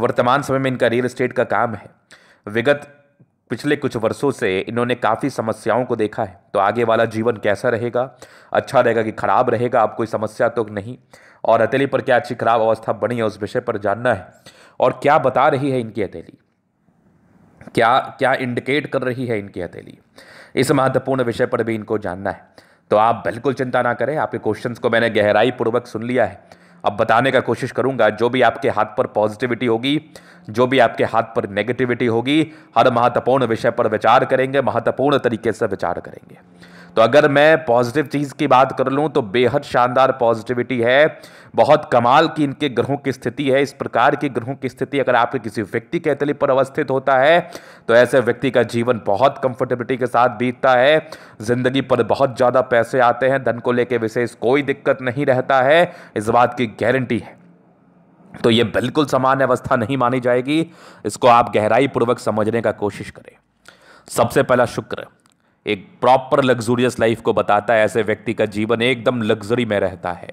वर्तमान समय में इनका रियल इस्टेट का काम है विगत पिछले कुछ वर्षों से इन्होंने काफ़ी समस्याओं को देखा है तो आगे वाला जीवन कैसा रहेगा अच्छा रहेगा कि खराब रहेगा आप कोई समस्या तो नहीं और हथेली पर क्या अच्छी खराब अवस्था बनी है उस विषय पर जानना है और क्या बता रही है इनकी हथेली क्या क्या इंडिकेट कर रही है इनकी हथेली इस महत्वपूर्ण विषय पर भी इनको जानना है तो आप बिल्कुल चिंता ना करें आपके क्वेश्चंस को मैंने गहराई पूर्वक सुन लिया है अब बताने का कोशिश करूंगा जो भी आपके हाथ पर पॉजिटिविटी होगी जो भी आपके हाथ पर नेगेटिविटी होगी हर महत्वपूर्ण विषय पर विचार करेंगे महत्वपूर्ण तरीके से विचार करेंगे तो अगर मैं पॉजिटिव चीज़ की बात कर लूँ तो बेहद शानदार पॉजिटिविटी है बहुत कमाल की इनके ग्रहों की स्थिति है इस प्रकार की ग्रहों की स्थिति अगर आपके किसी व्यक्ति के तली पर अवस्थित होता है तो ऐसे व्यक्ति का जीवन बहुत कंफर्टेबिलिटी के साथ बीतता है ज़िंदगी पर बहुत ज़्यादा पैसे आते हैं धन को लेकर विशेष कोई दिक्कत नहीं रहता है इस बात की गारंटी है तो ये बिल्कुल सामान्य अवस्था नहीं मानी जाएगी इसको आप गहराई पूर्वक समझने का कोशिश करें सबसे पहला शुक्र एक प्रॉपर लग्जूरियस लाइफ को बताता है ऐसे व्यक्ति का जीवन एकदम लग्जरी में रहता है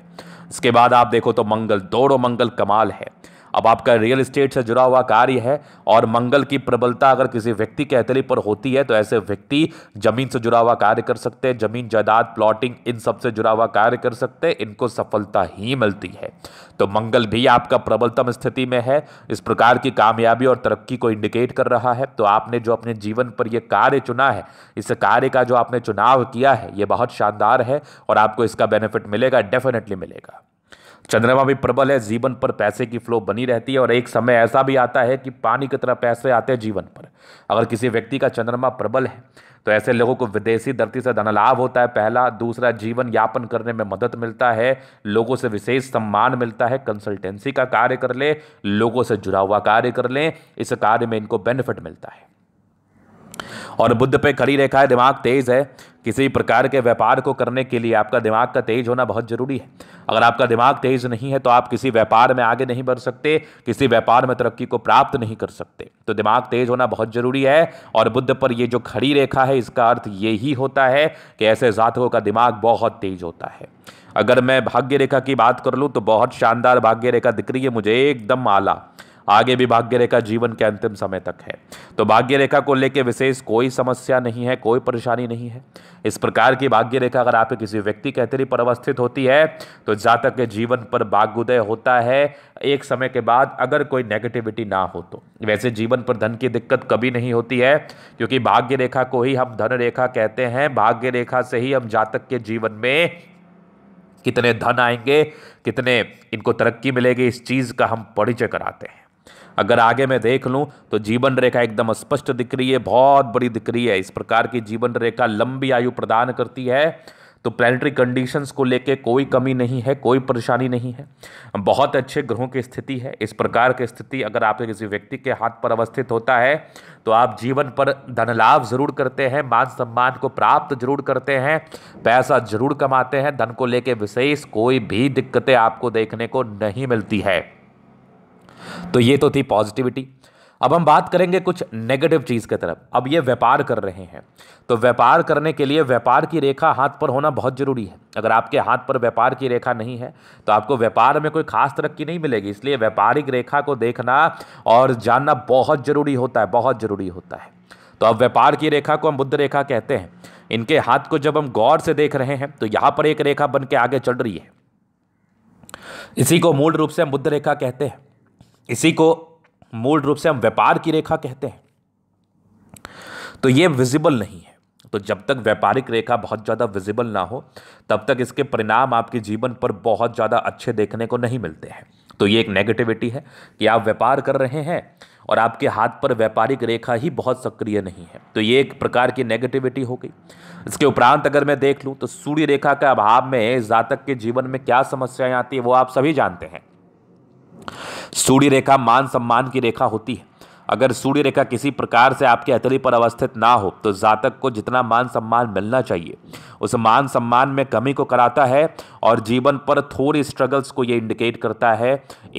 इसके बाद आप देखो तो मंगल दोड़ो मंगल कमाल है अब आपका रियल इस्टेट से जुड़ा हुआ कार्य है और मंगल की प्रबलता अगर किसी व्यक्ति के अतली पर होती है तो ऐसे व्यक्ति जमीन से जुड़ा हुआ कार्य कर सकते हैं जमीन जायदाद प्लॉटिंग इन सब से जुड़ा हुआ कार्य कर सकते हैं इनको सफलता ही मिलती है तो मंगल भी आपका प्रबलतम स्थिति में है इस प्रकार की कामयाबी और तरक्की को इंडिकेट कर रहा है तो आपने जो अपने जीवन पर यह कार्य चुना है इस कार्य का जो आपने चुनाव किया है ये बहुत शानदार है और आपको इसका बेनिफिट मिलेगा डेफिनेटली मिलेगा चंद्रमा भी प्रबल है जीवन पर पैसे की फ्लो बनी रहती है और एक समय ऐसा भी आता है कि पानी की तरह पैसे आते हैं जीवन पर अगर किसी व्यक्ति का चंद्रमा प्रबल है तो ऐसे लोगों को विदेशी धरती से धन लाभ होता है पहला दूसरा जीवन यापन करने में मदद मिलता है लोगों से विशेष सम्मान मिलता है कंसल्टेंसी का कार्य कर ले लोगों से जुड़ा हुआ कार्य कर लें इस कार्य में इनको बेनिफिट मिलता है और बुद्ध पे खड़ी रेखा है दिमाग तेज है किसी भी प्रकार के व्यापार को करने के लिए आपका दिमाग का तेज होना बहुत ज़रूरी है अगर आपका दिमाग तेज नहीं है तो आप किसी व्यापार में आगे नहीं बढ़ सकते किसी व्यापार में तरक्की को प्राप्त नहीं कर सकते तो दिमाग तेज होना बहुत ज़रूरी है और बुद्ध पर ये जो खड़ी रेखा है इसका अर्थ ये ही होता है कि ऐसे जातकों का दिमाग बहुत तेज होता है अगर मैं भाग्य रेखा की बात कर लूँ तो बहुत शानदार भाग्य रेखा दिख रही है मुझे एकदम आला आगे भी भाग्य रेखा जीवन के अंतिम समय तक है तो भाग्य रेखा को लेकर विशेष कोई समस्या नहीं है कोई परेशानी नहीं है इस प्रकार की भाग्य रेखा अगर आप किसी व्यक्ति के अतिरिक्त पर अवस्थित होती है तो जातक के जीवन पर भाग्योदय होता है एक समय के बाद अगर कोई नेगेटिविटी ना हो तो वैसे जीवन पर धन की दिक्कत कभी नहीं होती है क्योंकि भाग्य रेखा को ही हम धन रेखा कहते हैं भाग्य रेखा से ही हम जातक के जीवन में कितने धन आएंगे कितने इनको तरक्की मिलेगी इस चीज़ का हम परिचय कराते हैं अगर आगे मैं देख लूँ तो जीवन रेखा एकदम स्पष्ट दिख रही है बहुत बड़ी दिख रही है इस प्रकार की जीवन रेखा लंबी आयु प्रदान करती है तो प्लानिटरी कंडीशंस को लेके कोई कमी नहीं है कोई परेशानी नहीं है बहुत अच्छे ग्रहों की स्थिति है इस प्रकार की स्थिति अगर आपके किसी व्यक्ति के हाथ पर अवस्थित होता है तो आप जीवन पर धन लाभ जरूर करते हैं मान सम्मान को प्राप्त जरूर करते हैं पैसा जरूर कमाते हैं धन को लेके विशेष कोई भी दिक्कतें आपको देखने को नहीं मिलती है तो ये तो थी पॉजिटिविटी अब हम बात करेंगे कुछ नेगेटिव चीज़ की तरफ अब ये व्यापार कर रहे हैं तो व्यापार करने के लिए व्यापार की रेखा हाथ पर होना बहुत ज़रूरी है अगर आपके हाथ पर व्यापार की रेखा नहीं है तो आपको व्यापार में कोई खास तरक्की नहीं मिलेगी इसलिए व्यापारिक रेखा को देखना और जानना बहुत ज़रूरी होता है बहुत ज़रूरी होता है तो अब व्यापार की रेखा को हम बुद्ध रेखा कहते हैं इनके हाथ को जब हम गौर से देख रहे हैं तो यहाँ पर एक रेखा बन के आगे चल रही है इसी को मूल रूप से हम बुद्ध रेखा कहते हैं इसी को मूल रूप से हम व्यापार की रेखा कहते हैं तो ये विजिबल नहीं है तो जब तक व्यापारिक रेखा बहुत ज़्यादा विजिबल ना हो तब तक इसके परिणाम आपके जीवन पर बहुत ज़्यादा अच्छे देखने को नहीं मिलते हैं तो ये एक नेगेटिविटी है कि आप व्यापार कर रहे हैं और आपके हाथ पर व्यापारिक रेखा ही बहुत सक्रिय नहीं है तो ये एक प्रकार की नेगेटिविटी हो गई इसके उपरांत अगर मैं देख लूँ तो सूर्य रेखा के अभाव में जातक के जीवन में क्या समस्याएँ आती है वो आप सभी जानते हैं सूर्य रेखा मान सम्मान की रेखा होती है अगर सूर्य रेखा किसी प्रकार से आपके हथेली पर अवस्थित ना हो तो जातक को जितना मान सम्मान मिलना चाहिए उस मान सम्मान में कमी को कराता है और जीवन पर थोड़ी स्ट्रगल्स को ये इंडिकेट करता है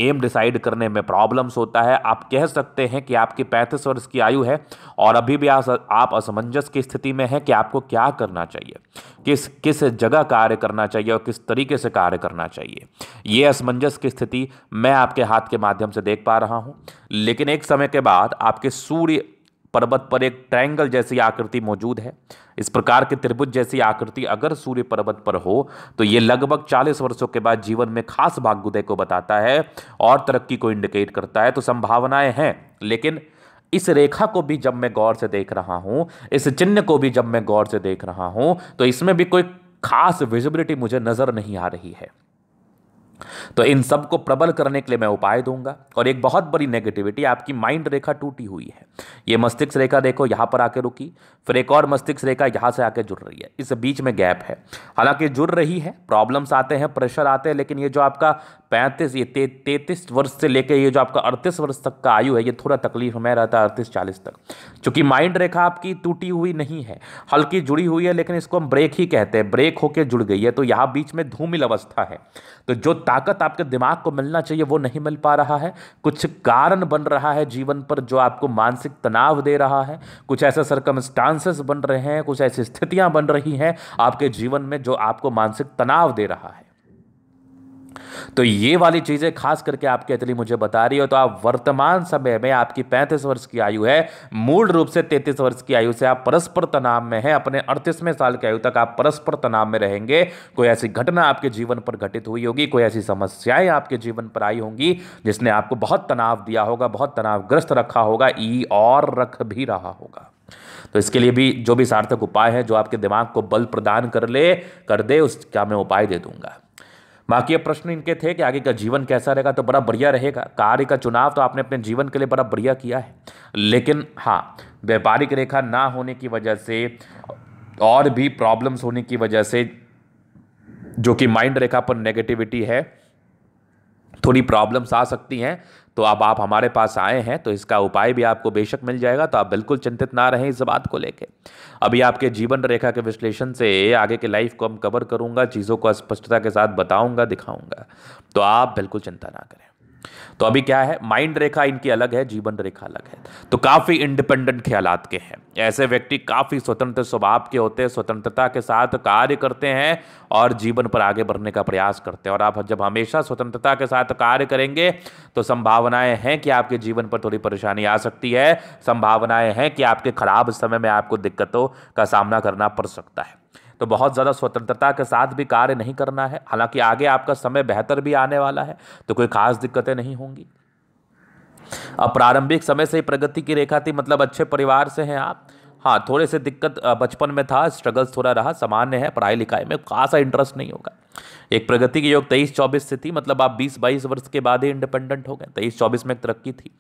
एम डिसाइड करने में प्रॉब्लम्स होता है आप कह सकते हैं कि आपकी पैंतीस वर्ष की आयु है और अभी भी आप असमंजस की स्थिति में हैं कि आपको क्या करना चाहिए किस किस जगह कार्य करना चाहिए और किस तरीके से कार्य करना चाहिए ये असमंजस की स्थिति मैं आपके हाथ के माध्यम से देख पा रहा हूँ लेकिन एक समय के बाद आपके सूर्य पर्वत पर एक ट्रायंगल जैसी आकृति मौजूद है इस प्रकार के त्रिभुज जैसी आकृति अगर सूर्य पर्वत पर हो तो ये लगभग 40 वर्षों के बाद जीवन में खास भाग्योदय को बताता है और तरक्की को इंडिकेट करता है तो संभावनाएं हैं लेकिन इस रेखा को भी जब मैं गौर से देख रहा हूँ इस चिन्ह को भी जब मैं गौर से देख रहा हूँ तो इसमें भी कोई खास विजिबिलिटी मुझे नज़र नहीं आ रही है तो इन सब को प्रबल करने के लिए मैं उपाय दूंगा और एक बहुत बड़ी नेगेटिविटी आपकी माइंड रेखा टूटी हुई है ये मस्तिष्क रेखा देखो यहाँ पर आके रुकी फिर एक और मस्तिष्क रेखा यहाँ से आके जुड़ रही है इस बीच में गैप है हालांकि जुड़ रही है प्रॉब्लम्स आते हैं प्रेशर आते हैं लेकिन ये जो आपका पैंतीस ये ते वर्ष से लेकर ये जो आपका अड़तीस वर्ष तक का आयु है ये थोड़ा तकलीफ हमें रहता है अड़तीस चालीस तक क्योंकि माइंड रेखा आपकी टूटी हुई नहीं है हल्की जुड़ी हुई है लेकिन इसको हम ब्रेक ही कहते हैं ब्रेक होकर जुड़ गई है तो यहाँ बीच में धूमिल अवस्था है तो जो ताकत आपके दिमाग को मिलना चाहिए वो नहीं मिल पा रहा है कुछ कारण बन रहा है जीवन पर जो आपको मानसिक तनाव दे रहा है कुछ ऐसे सरकमस्टांसेस बन रहे हैं कुछ ऐसी स्थितियाँ बन रही हैं आपके जीवन में जो आपको मानसिक तनाव दे रहा है तो ये वाली चीज़ें खास करके आपके तितली मुझे बता रही हो तो आप वर्तमान समय में आपकी पैंतीस वर्ष की आयु है मूल रूप से तैतीस वर्ष की आयु से आप परस्पर तनाव में हैं अपने अड़तीसवें साल की आयु तक आप परस्पर तनाव में रहेंगे कोई ऐसी घटना आपके जीवन पर घटित हुई होगी कोई ऐसी समस्याएं आपके जीवन पर आई होंगी जिसने आपको बहुत तनाव दिया होगा बहुत तनावग्रस्त रखा होगा ई और रख भी रहा होगा तो इसके लिए भी जो भी सार्थक उपाय है जो आपके दिमाग को बल प्रदान कर ले कर दे उसका मैं उपाय दे दूंगा बाकी अब प्रश्न इनके थे कि आगे का जीवन कैसा रहेगा तो बड़ा बढ़िया रहेगा कार्य का चुनाव तो आपने अपने जीवन के लिए बड़ा बढ़िया किया है लेकिन हाँ व्यापारिक रेखा ना होने की वजह से और भी प्रॉब्लम्स होने की वजह से जो कि माइंड रेखा पर नेगेटिविटी है थोड़ी प्रॉब्लम्स आ सकती हैं तो अब आप हमारे पास आए हैं तो इसका उपाय भी आपको बेशक मिल जाएगा तो आप बिल्कुल चिंतित ना रहें इस बात को लेकर अभी आपके जीवन रेखा के विश्लेषण से आगे के लाइफ को हम कवर करूंगा चीज़ों को स्पष्टता के साथ बताऊंगा दिखाऊंगा तो आप बिल्कुल चिंता ना करें तो अभी क्या है माइंड रेखा इनकी अलग है जीवन रेखा अलग है तो काफ़ी इंडिपेंडेंट ख्याल के हैं ऐसे व्यक्ति काफ़ी स्वतंत्र स्वभाव के होते हैं स्वतंत्रता के साथ कार्य करते हैं और जीवन पर आगे बढ़ने का प्रयास करते हैं और आप जब हमेशा स्वतंत्रता के साथ कार्य करेंगे तो संभावनाएं हैं कि आपके जीवन पर थोड़ी परेशानी आ सकती है संभावनाएं हैं कि आपके खराब समय में आपको दिक्कतों का सामना करना पड़ सकता है तो बहुत ज़्यादा स्वतंत्रता के साथ भी कार्य नहीं करना है हालांकि आगे आपका समय बेहतर भी आने वाला है तो कोई खास दिक्कतें नहीं होंगी अब प्रारंभिक समय से ही प्रगति की रेखा थी मतलब अच्छे परिवार से हैं आप हाँ थोड़े से दिक्कत बचपन में था स्ट्रगल्स थोड़ा रहा सामान्य है पढ़ाई लिखाई में खासा इंटरेस्ट नहीं होगा एक प्रगति के योग तेईस चौबीस से थी मतलब आप बीस बाईस वर्ष के बाद ही इंडिपेंडेंट हो गए तेईस चौबीस में एक तरक्की थी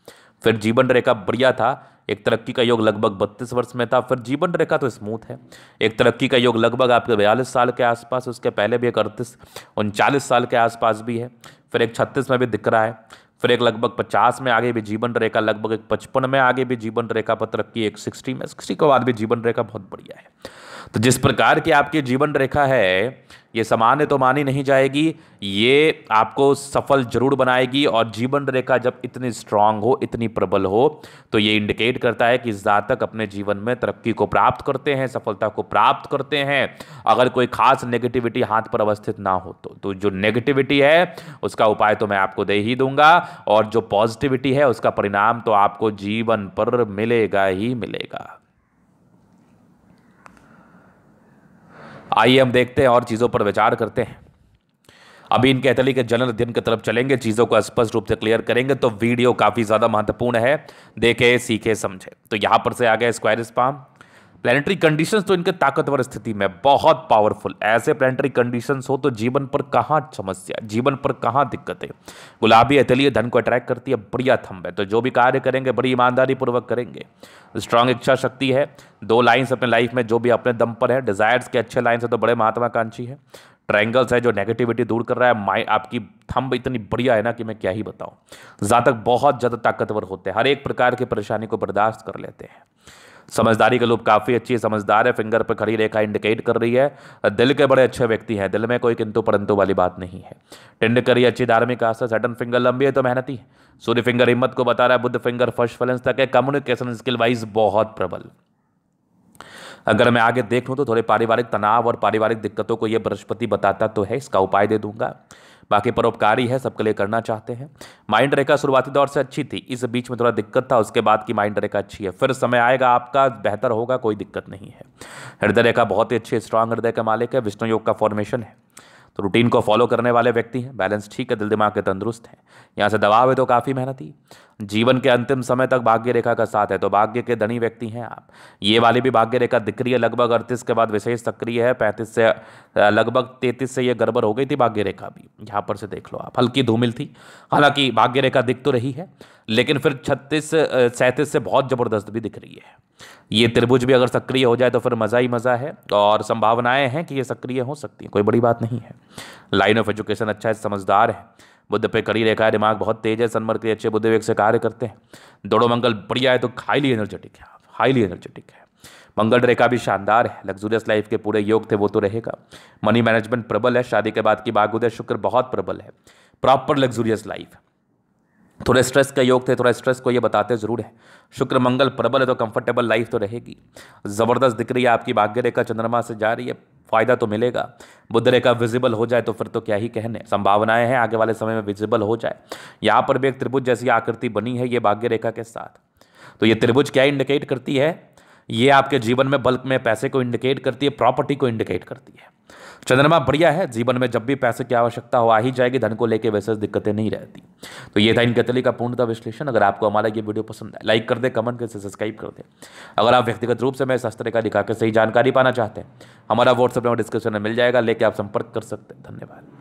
फिर जीवन रेखा बढ़िया था एक तरक्की का योग लगभग बत्तीस वर्ष में था फिर जीवन रेखा तो स्मूथ है एक तरक्की का योग लगभग आपके बयालीस साल के आसपास उसके पहले भी एक अड़तीस उनचालीस साल के आसपास भी है फिर एक छत्तीस में भी दिख रहा है फिर एक लगभग पचास में आगे भी जीवन रेखा लगभग एक पचपन में आगे भी जीवन रेखा पर तरक्की एक सिक्सटी में सिक्सटी के बाद भी जीवन रेखा बहुत बढ़िया है तो जिस प्रकार की आपकी जीवन रेखा है ये सामान्य तो मानी नहीं जाएगी ये आपको सफल जरूर बनाएगी और जीवन रेखा जब इतनी स्ट्रांग हो इतनी प्रबल हो तो ये इंडिकेट करता है कि जातक अपने जीवन में तरक्की को प्राप्त करते हैं सफलता को प्राप्त करते हैं अगर कोई खास नेगेटिविटी हाथ पर अवस्थित ना हो तो, तो जो नेगेटिविटी है उसका उपाय तो मैं आपको दे ही दूंगा और जो पॉजिटिविटी है उसका परिणाम तो आपको जीवन पर मिलेगा ही मिलेगा आइए हम देखते हैं और चीज़ों पर विचार करते हैं अभी इनके अतली के जनरल अध्ययन की तरफ चलेंगे चीज़ों को स्पष्ट रूप से क्लियर करेंगे तो वीडियो काफ़ी ज़्यादा महत्वपूर्ण है देखे सीखे समझे तो यहाँ पर से आ गया स्क्वायर स्पाम प्लानिटरी कंडीशंस तो इनके ताकतवर स्थिति में बहुत पावरफुल ऐसे प्लानिटरी कंडीशंस हो तो जीवन पर कहाँ समस्या जीवन पर कहाँ दिक्कत है गुलाबी अतलीय धन को अट्रैक्ट करती है बढ़िया थम्ब है तो जो भी कार्य करेंगे बड़ी ईमानदारी पूर्वक करेंगे स्ट्रांग इच्छा शक्ति है दो लाइन्स अपने लाइफ में जो भी अपने दम पर है डिजायर्स के अच्छे लाइन्स है तो बड़े महत्वाकांक्षी है ट्रायंगल्स है जो नेगेटिविटी दूर कर रहा है माई आपकी थंब इतनी बढ़िया है ना कि मैं क्या ही बताऊँ जातक बहुत ज़्यादा ताकतवर होते हैं हर एक प्रकार की परेशानी को बर्दाश्त कर लेते हैं समझदारी का लोग काफ़ी अच्छी है समझदार है फिंगर पर खड़ी रेखा इंडिकेट कर रही है दिल के बड़े अच्छे व्यक्ति हैं दिल में कोई किंतु परंतु वाली बात नहीं है टेंड करी अच्छी धार्मिक आस्था सेटन फिंगर लंबी है तो मेहनती है सूर्य फिंगर हिम्मत को बता रहा है बुद्ध फिंगर फर्स्ट फलेंस तक है कम्युनिकेशन स्किल वाइज बहुत प्रबल अगर मैं आगे देखूँ तो थोड़े पारिवारिक तनाव और पारिवारिक दिक्कतों को यह बृहस्पति बताता तो है इसका उपाय दे दूंगा बाकी परोपकारी है सबके लिए करना चाहते हैं माइंड रेखा शुरुआती दौर से अच्छी थी इस बीच में थोड़ा दिक्कत था उसके बाद की माइंड रेखा अच्छी है फिर समय आएगा आपका बेहतर होगा कोई दिक्कत नहीं है हृदय रेखा बहुत ही अच्छी स्ट्रांग हृदय का मालिक है विष्णु योग का फॉर्मेशन है तो रूटीन को फॉलो करने वाले व्यक्ति हैं बैलेंस ठीक है दिल दिमाग के तंदुरुस्त हैं यहाँ से दबाव है तो काफ़ी मेहनती जीवन के अंतिम समय तक भाग्य रेखा का साथ है तो भाग्य के धनी व्यक्ति हैं आप ये वाली भी भाग्य रेखा दिख रही है लगभग अड़तीस के बाद विशेष सक्रिय है पैंतीस से लगभग तैंतीस से ये गड़बड़ हो गई थी भाग्य रेखा भी यहाँ पर से देख लो आप हल्की धूमिल थी हालांकि भाग्य रेखा दिख तो रही है लेकिन फिर छत्तीस सैंतीस से बहुत ज़बरदस्त भी दिख रही है ये त्रिभुज भी अगर सक्रिय हो जाए तो फिर मज़ा ही मज़ा है और संभावनाएं हैं कि ये सक्रिय हो सकती हैं कोई बड़ी बात नहीं है लाइन ऑफ एजुकेशन अच्छा है समझदार है बुद्ध पे कड़ी रेखा है दिमाग बहुत तेज है सनमर के अच्छे बुद्ध वेग से कार्य करते हैं दोड़ो मंगल बढ़िया है तो हाईली एनर्जेटिक है आप हाईली एनर्जेटिक है मंगल रेखा भी शानदार है लग्जूरियस लाइफ के पूरे योग थे वो तो रहेगा मनी मैनेजमेंट प्रबल है शादी के बाद की बागुदय शुक्र बहुत प्रबल है प्रॉपर लग्जूरियस लाइफ थोड़े स्ट्रेस का योग थे थोड़ा स्ट्रेस को ये बताते ज़रूर है शुक्र मंगल प्रबल है तो कंफर्टेबल लाइफ तो रहेगी ज़बरदस्त दिख रही है आपकी भाग्य रेखा चंद्रमा से जा रही है फ़ायदा तो मिलेगा बुद्ध रेखा विजिबल हो जाए तो फिर तो क्या ही कहने संभावनाएं हैं आगे वाले समय में विजिबल हो जाए यहाँ पर भी एक त्रिभुज जैसी आकृति बनी है ये भाग्य रेखा के साथ तो ये त्रिभुज क्या इंडिकेट करती है ये आपके जीवन में बल्क में पैसे को इंडिकेट करती है प्रॉपर्टी को इंडिकेट करती है चंद्रमा बढ़िया है जीवन में जब भी पैसे की आवश्यकता हो आ ही जाएगी धन को लेकर वैसे दिक्कतें नहीं रहती तो ये था इनके तली का पूर्णता विश्लेषण अगर आपको हमारा ये वीडियो पसंद है लाइक कर दे कमेंट कर सब्सक्राइब कर दे अगर आप व्यक्तिगत रूप से मैं शास्त्र का दिखाकर सही जानकारी पाना चाहते हैं हमारा व्हाट्सएप नंबर डिस्क्रिप्शन में मिल जाएगा लेके आप संपर्क कर सकते हैं धन्यवाद